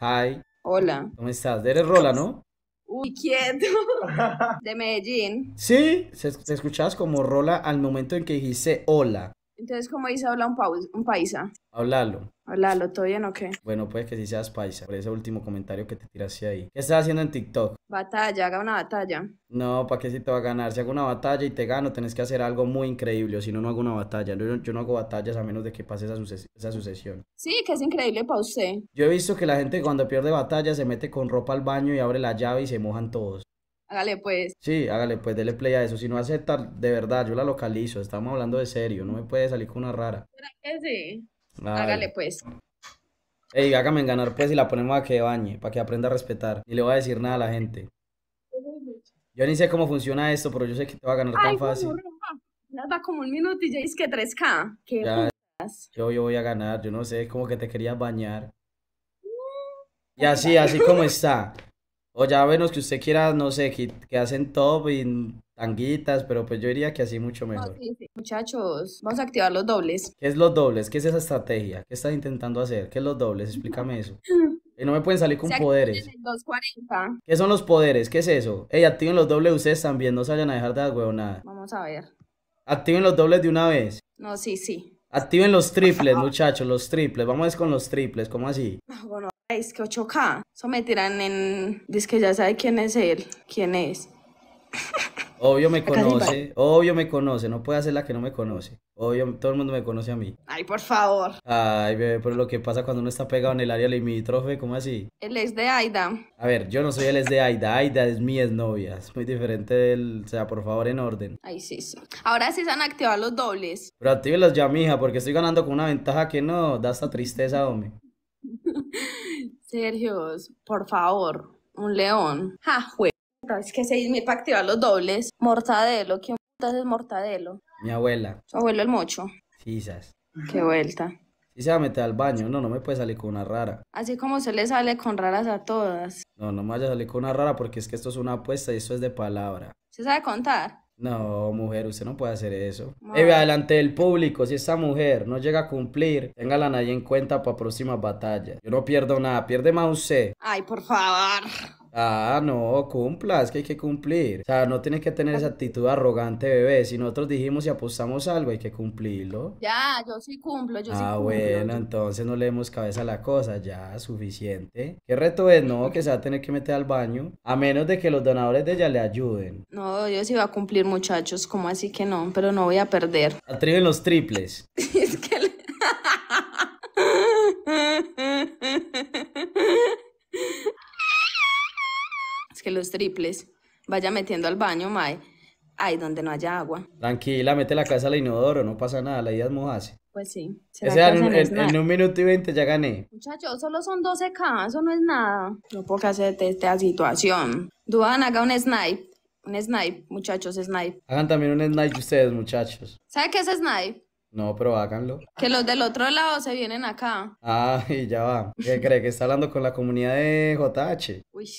Hi. Hola. ¿Cómo estás? Eres Rola, ¿no? Uy, quieto. De Medellín. Sí, te escuchabas como Rola al momento en que dijiste hola. Entonces, ¿cómo dice hola un, un paisa? Hablalo. Hablalo, ¿todo bien o qué? Bueno, pues que sí seas paisa, por ese último comentario que te tiraste ahí. ¿Qué estás haciendo en TikTok? Batalla, haga una batalla. No, ¿para qué si te va a ganar? Si hago una batalla y te gano, tenés que hacer algo muy increíble, o si no, no hago una batalla. Yo, no hago batallas a menos de que pase esa, sucesión. Sí, que es increíble para usted. Yo he visto que la gente cuando pierde batalla se mete con ropa al baño y abre la llave y se mojan todos. Hágale pues. Sí, hágale pues, dele play a eso. Si no acepta, de verdad, yo la localizo. Estamos hablando de serio, no me puede salir con una rara. ¿Será que sí? Hágale pues. Ey, hágame ganar pues y la ponemos a que bañe, para que aprenda a respetar. Y le voy a decir nada a la gente. Yo ni sé cómo funciona esto, pero yo sé que te va a ganar tan fácil. Nada, como un minuto y ya es que 3K. ¿Qué ya, yo, yo voy a ganar, yo no sé, como que te querías bañar. Y así, así como está. O ya, menos que usted quiera, no sé, que, hacen top y tanguitas, pero pues yo diría que así mucho mejor. Muchachos, vamos a activar los dobles. ¿Qué es los dobles? ¿Qué es esa estrategia? ¿Qué estás intentando hacer? ¿Qué es los dobles? Explícame eso. Y no me pueden salir con poderes. 240. ¿Qué son los poderes? ¿Qué es eso? Ey, activen los dobles ustedes también, no se vayan a dejar de dar nada. Vamos a ver. Activen los dobles de una vez. No, sí, sí. Activen los triples, muchachos, los triples. Vamos a ver con los triples, ¿cómo así? Bueno, es que 8K. Eso me en. Dice que ya sabe quién es él, quién es. Obvio me conoce, obvio me conoce, no puede ser la que no me conoce. Obvio, todo el mundo me conoce a mí. Ay, por favor. Ay, bebé, pero lo que pasa cuando uno está pegado en el área limítrofe, ¿cómo así? Él es de Aida. A ver, yo no soy el es de Aida, Aida es mi exnovia, es muy diferente del, o sea, por favor, en orden. Ay, sí, sí. Ahora sí se han activado los dobles. Pero actívelos ya, mija, porque estoy ganando con una ventaja que no, da esta tristeza, hombre. Sergio, por favor, un león. Ja, jue. Es que seis mil para activar los dobles. Mortadelo, ¿quién es mortadelo? Mi abuela. Su abuelo el mocho. Quizás. Qué vuelta. Y se va a meter al baño. No, no me puede salir con una rara. Así como se le sale con raras a todas. No, no me vaya a salir con una rara porque es que esto es una apuesta y esto es de palabra. ¿Se sabe contar? No, mujer, usted no puede hacer eso. Eh, adelante del público, si esa mujer no llega a cumplir, téngala nadie en cuenta para próximas batallas. Yo no pierdo nada, pierde más usted. Ay, por favor. Ah, no, cumpla, es que hay que cumplir. O sea, no tienes que tener esa actitud arrogante, bebé. Si nosotros dijimos y apostamos algo, hay que cumplirlo. Ya, yo sí cumplo, yo sí ah, cumplo. Ah, bueno, entonces no le demos cabeza a la cosa, ya, suficiente. ¿Qué reto es? No, que se va a tener que meter al baño, a menos de que los donadores de ella le ayuden. No, yo sí voy a cumplir, muchachos, ¿cómo así que no, pero no voy a perder. Atriben los triples. es que... triples. Vaya metiendo al baño, Mae. ahí donde no haya agua. Tranquila, mete la casa al inodoro, no pasa nada, la idea es mojarse. Pues sí. en, un minuto y veinte ya gané. Muchachos, solo son 12K, eso no es nada. No puedo que de esta situación. duan haga un snipe. Un snipe, muchachos, snipe. Hagan también un snipe ustedes, muchachos. ¿Sabe qué es snipe? No, pero háganlo. Que los del otro lado se vienen acá. ay, ah, ya va. ¿Qué cree? ¿Que está hablando con la comunidad de JH? Uy,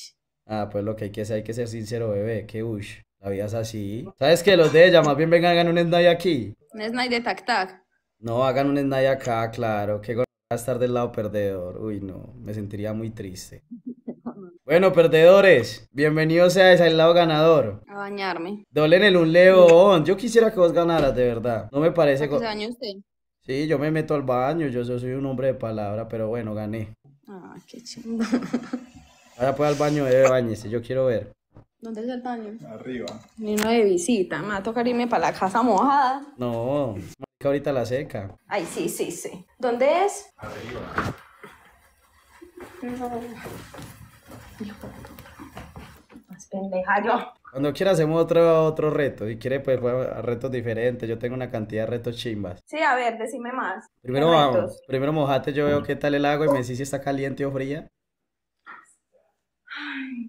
Ah, pues lo que hay que hacer, hay que ser sincero, bebé, que ush, la vida es así. ¿Sabes qué? Los de ella, más bien vengan, hagan un snide aquí. Un snide de tac-tac. No, hagan un snide acá, claro, Qué que estar del lado perdedor. Uy, no, me sentiría muy triste. Bueno, perdedores, bienvenidos a ese lado ganador. A bañarme. Dolen el un león. Yo quisiera que vos ganaras, de verdad. No me parece. ¿Qué años usted? Sí, yo me meto al baño. Yo, soy un hombre de palabra, pero bueno, gané. Ah, qué chingón. Ahora puede al baño, debe bañese, yo quiero ver. ¿Dónde es el baño? Arriba. Ni una de visita, me va a tocar irme para la casa mojada. No, que ahorita la seca. Ay, sí, sí, sí. ¿Dónde es? Arriba. Más pendeja yo. Cuando quiera hacemos otro, otro reto. y quiere, pues, pues retos diferentes. Yo tengo una cantidad de retos chimbas. Sí, a ver, decime más. Primero vamos. Primero mojate, yo veo qué tal el agua y me decís si está caliente o fría.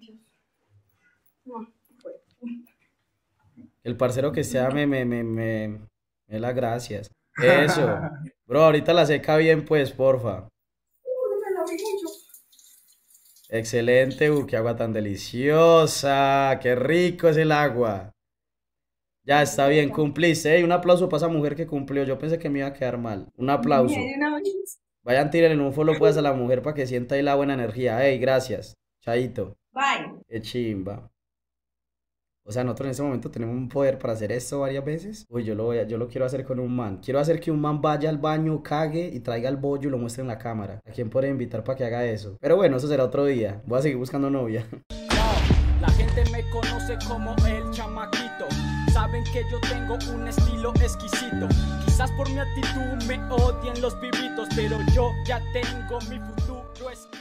Dios. El parcero que sea me, me, las gracias. Eso. Bro, ahorita la seca bien, pues, porfa. Excelente, uh, qué agua tan deliciosa, qué rico es el agua. Ya está bien, cumpliste. eh. un aplauso para esa mujer que cumplió. Yo pensé que me iba a quedar mal. Un aplauso. Vayan, tiren en un follow pues a la mujer para que sienta ahí la buena energía. ey gracias. Chaito. Bye. Qué chimba. O sea, nosotros en ese momento tenemos un poder para hacer esto varias veces. Uy, yo lo, voy a, yo lo quiero hacer con un man. Quiero hacer que un man vaya al baño, cague y traiga el bollo y lo muestre en la cámara. ¿A quién podré invitar para que haga eso? Pero bueno, eso será otro día. Voy a seguir buscando novia. La gente me conoce como el chamaquito. Saben que yo tengo un estilo exquisito. Quizás por mi actitud me odien los pibitos, pero yo ya tengo mi futuro escrito.